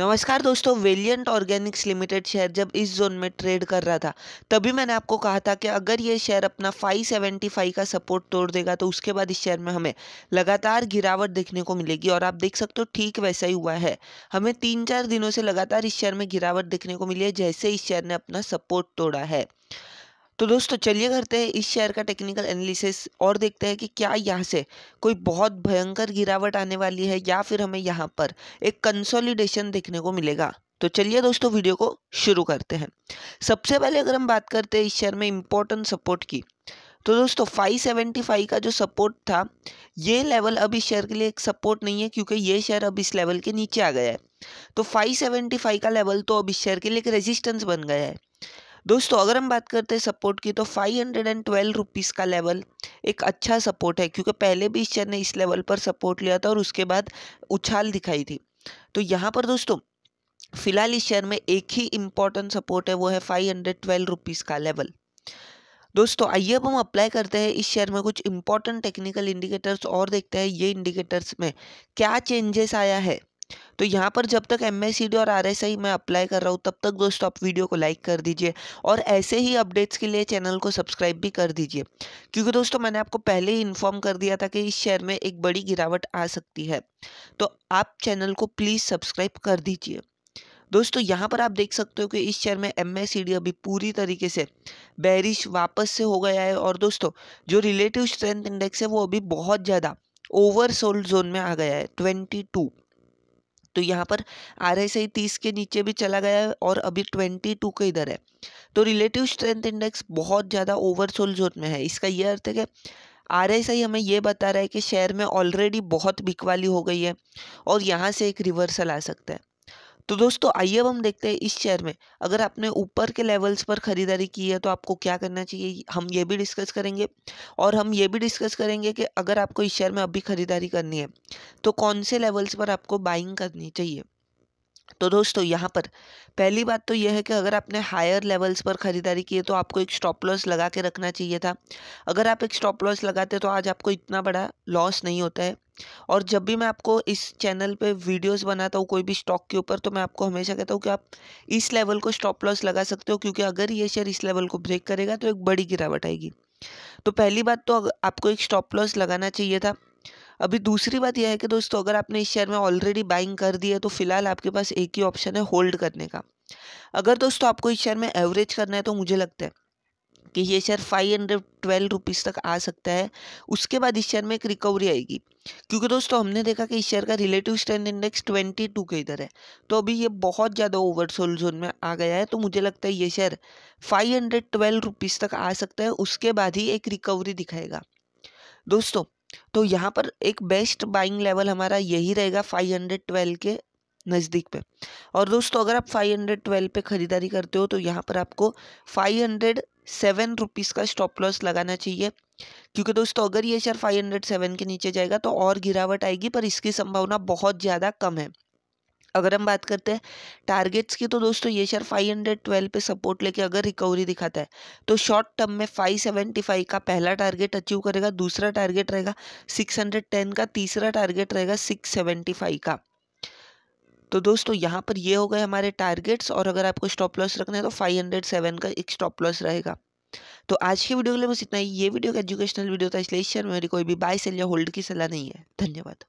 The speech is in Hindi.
नमस्कार दोस्तों वेलियंट ऑर्गेनिक्स लिमिटेड शेयर जब इस जोन में ट्रेड कर रहा था तभी मैंने आपको कहा था कि अगर ये शेयर अपना 575 का सपोर्ट तोड़ देगा तो उसके बाद इस शेयर में हमें लगातार गिरावट देखने को मिलेगी और आप देख सकते हो ठीक वैसा ही हुआ है हमें तीन चार दिनों से लगातार इस शेयर में गिरावट देखने को मिली है जैसे इस शेयर ने अपना सपोर्ट तोड़ा है तो दोस्तों चलिए करते हैं इस शेयर का टेक्निकल एनालिसिस और देखते हैं कि क्या यहाँ से कोई बहुत भयंकर गिरावट आने वाली है या फिर हमें यहाँ पर एक कंसोलिडेशन देखने को मिलेगा तो चलिए दोस्तों वीडियो को शुरू करते हैं सबसे पहले अगर हम बात करते हैं इस शेयर में इम्पोर्टेंट सपोर्ट की तो दोस्तों 575 का जो सपोर्ट था ये लेवल अब इस शेयर के लिए एक सपोर्ट नहीं है क्योंकि ये शेयर अब इस लेवल के नीचे आ गया है तो 575 का लेवल तो अब इस शेयर के लिए एक रेजिस्टेंस बन गया है दोस्तों अगर हम बात करते हैं सपोर्ट की तो five hundred and twelve rupees का लेवल एक अच्छा सपोर्ट है क्योंकि पहले भी इस शेयर ने इस लेवल पर सपोर्ट लिया था और उसके बाद उछाल दिखाई थी तो यहाँ पर दोस्तों फिलहाल इस शेयर में एक ही इम्पॉर्टेंट सपोर्ट है वो है फाइव हंड्रेड ट्वेल्व रुपीज़ का लेवल दोस्तों आइए अब हम अप्लाई करते हैं इस शेयर में कुछ इंपॉर्टेंट टेक्निकल इंडिकेटर्स और देखते हैं ये इंडिकेटर्स में क्या चेंजेस आया है तो यहाँ पर जब तक एम और आर मैं अप्लाई कर रहा हूँ तब तक दोस्तों आप वीडियो को लाइक कर दीजिए और ऐसे ही अपडेट्स के लिए चैनल को सब्सक्राइब भी कर दीजिए क्योंकि दोस्तों मैंने आपको पहले ही इन्फॉर्म कर दिया था कि इस शेयर में एक बड़ी गिरावट आ सकती है तो आप चैनल को प्लीज़ सब्सक्राइब कर दीजिए दोस्तों यहाँ पर आप देख सकते हो कि इस शेयर में एम अभी पूरी तरीके से बैरिश वापस से हो गया है और दोस्तों जो रिलेटिव स्ट्रेंथ इंडेक्स है वो अभी बहुत ज़्यादा ओवर सोल्ड जोन में आ गया है ट्वेंटी टू तो यहाँ पर आर एस आई तीस के नीचे भी चला गया है और अभी ट्वेंटी टू के इधर है तो रिलेटिव स्ट्रेंथ इंडेक्स बहुत ज़्यादा ओवरसोल जोन में है इसका ये अर्थ है कि आर एस आई हमें ये बता रहा है कि शेयर में ऑलरेडी बहुत बिकवाली हो गई है और यहाँ से एक रिवर्सल आ सकता है तो दोस्तों आइए अब हम देखते हैं इस शेयर में अगर आपने ऊपर के लेवल्स पर ख़रीदारी की है तो आपको क्या करना चाहिए हम ये भी डिस्कस करेंगे और हम ये भी डिस्कस करेंगे कि अगर आपको इस शेयर में अभी ख़रीदारी करनी है तो कौन से लेवल्स पर आपको बाइंग करनी चाहिए तो दोस्तों यहाँ पर पहली बात तो यह है कि अगर आपने हायर लेवल्स पर ख़रीदारी की है तो आपको एक स्टॉप लॉस लगा के रखना चाहिए था अगर आप एक स्टॉप लॉस लगाते तो आज आपको इतना बड़ा लॉस नहीं होता है और जब भी मैं आपको इस चैनल पे वीडियोस बनाता हूँ कोई भी स्टॉक के ऊपर तो मैं आपको हमेशा कहता हूँ कि आप इस लेवल को स्टॉप लॉस लगा सकते हो क्योंकि अगर ये शेयर इस लेवल को ब्रेक करेगा तो एक बड़ी गिरावट आएगी तो पहली बात तो आपको एक स्टॉप लॉस लगाना चाहिए था अभी दूसरी बात यह है कि दोस्तों अगर आपने इस शेयर में ऑलरेडी बाइंग कर दी है तो फिलहाल आपके पास एक ही ऑप्शन है होल्ड करने का अगर दोस्तों आपको इस शेयर में एवरेज करना है तो मुझे लगता है कि ये share five hundred twelve rupees तक आ सकता है उसके बाद इस शेयर में एक रिकवरी आएगी क्योंकि दोस्तों हमने देखा कि इस शेयर का relative strength index twenty two के इधर है तो अभी ये बहुत ज़्यादा ओवरसोल जोन में आ गया है तो मुझे लगता है ये share five hundred twelve rupees तक आ सकता है उसके बाद ही एक रिकवरी दिखाएगा दोस्तों तो यहाँ पर एक बेस्ट बाइंग लेवल हमारा यही रहेगा फाइव हंड्रेड ट्वेल्व के नज़दीक पे और दोस्तों अगर आप 512 पे ख़रीदारी करते हो तो यहाँ पर आपको हंड्रेड सेवन रुपीज़ का स्टॉप लॉस लगाना चाहिए क्योंकि दोस्तों अगर ये शेयर फाइव हंड्रेड सेवन के नीचे जाएगा तो और गिरावट आएगी पर इसकी संभावना बहुत ज़्यादा कम है अगर हम बात करते हैं टारगेट्स की तो दोस्तों ये शेयर 512 पे सपोर्ट लेके अगर रिकवरी दिखाता है तो शॉर्ट टर्म में 575 का पहला टारगेट अचीव करेगा दूसरा टारगेट रहेगा 610 का तीसरा टारगेट रहेगा 675 का तो दोस्तों यहाँ पर ये हो गए हमारे टारगेट्स और अगर आपको स्टॉप लॉस रखना है तो 507 का एक स्टॉप लॉस रहेगा तो आज की वीडियो के लिए बस इतना ही ये वीडियो का एजुकेशनल वीडियो था इसलिए शेयर मेरी कोई भी बाय सेल या होल्ड की सलाह नहीं है धन्यवाद